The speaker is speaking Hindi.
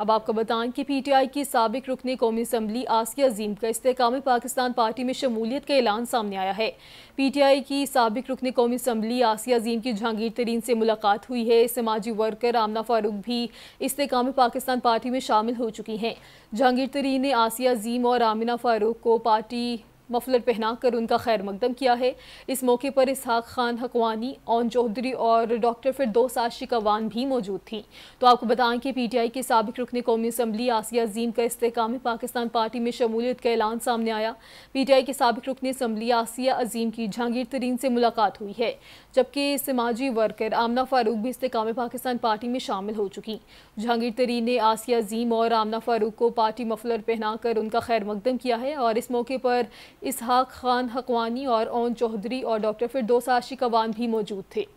अब आपको बताएं कि पीटीआई की सबक रुकने कौमी असम्बली आसिया अजीम का इस्तेकाम पाकिस्तान पार्टी में शमूलियत का ऐलान सामने आया है पीटीआई की सबक रुकने कौमी असम्बली आसिया अजीम की जहांगीर तरीन से मुलाकात हुई है समाजी वर्कर आमना फारूक भी इस्तेकाम पाकिस्तान पार्टी में शामिल हो चुकी हैं जहांगीर तरीन ने आसिया अजीम और आमिना फारूक को पार्टी मफलर पहनाकर उनका खैर मकदम किया है इस मौके पर इसहाक खान हकवानी ओन चौधरी और डॉक्टर फिरदोस आशिक अवान भी मौजूद थी तो आपको बताएं कि पी टी आई के सबक रुकन कौमी असम्बली आसिया अजीम का इसकाम पाकिस्तान पार्टी में शमूलियत का ऐलान सामने आया पी टी आई के सबक रुकन इसम्बली आसिया अजीम की जहांगीर तरीन से मुलाकात हुई है जबकि समाजी वर्कर आमना फारूक भी इसकाम पाकिस्तान पार्टी में शामिल हो चुकी जहांगीर तरीन ने आसिया अजीम और आमना फारूक को पार्टी मफलर पहनाकर उनका खैर मकदम किया है और इस मौके पर इसहाक खान हकवानी और ओन चौधरी और डॉक्टर दो साशी कवान भी मौजूद थे